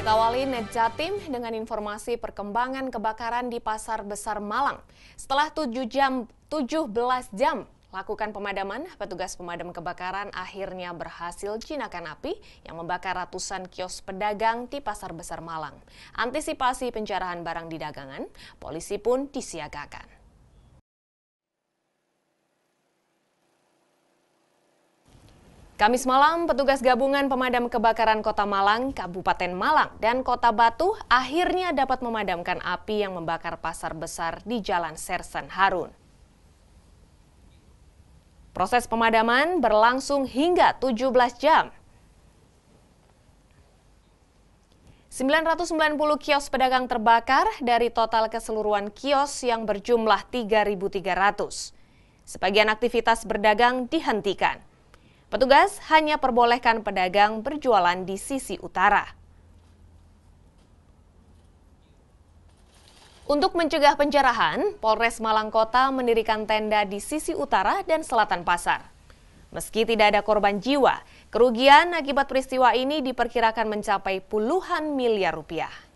Kita awali Net Jatim dengan informasi perkembangan kebakaran di Pasar Besar Malang. Setelah 7 jam, 17 jam lakukan pemadaman, petugas pemadam kebakaran akhirnya berhasil jinakan api yang membakar ratusan kios pedagang di Pasar Besar Malang. Antisipasi penjarahan barang di dagangan, polisi pun disiagakan. Kamis malam, petugas gabungan pemadam kebakaran Kota Malang, Kabupaten Malang, dan Kota Batu akhirnya dapat memadamkan api yang membakar pasar besar di Jalan Sersan Harun. Proses pemadaman berlangsung hingga 17 jam. 990 kios pedagang terbakar dari total keseluruhan kios yang berjumlah 3.300. Sebagian aktivitas berdagang dihentikan. Petugas hanya perbolehkan pedagang berjualan di sisi utara. Untuk mencegah penjarahan, Polres Malang Kota mendirikan tenda di sisi utara dan selatan pasar. Meski tidak ada korban jiwa, kerugian akibat peristiwa ini diperkirakan mencapai puluhan miliar rupiah.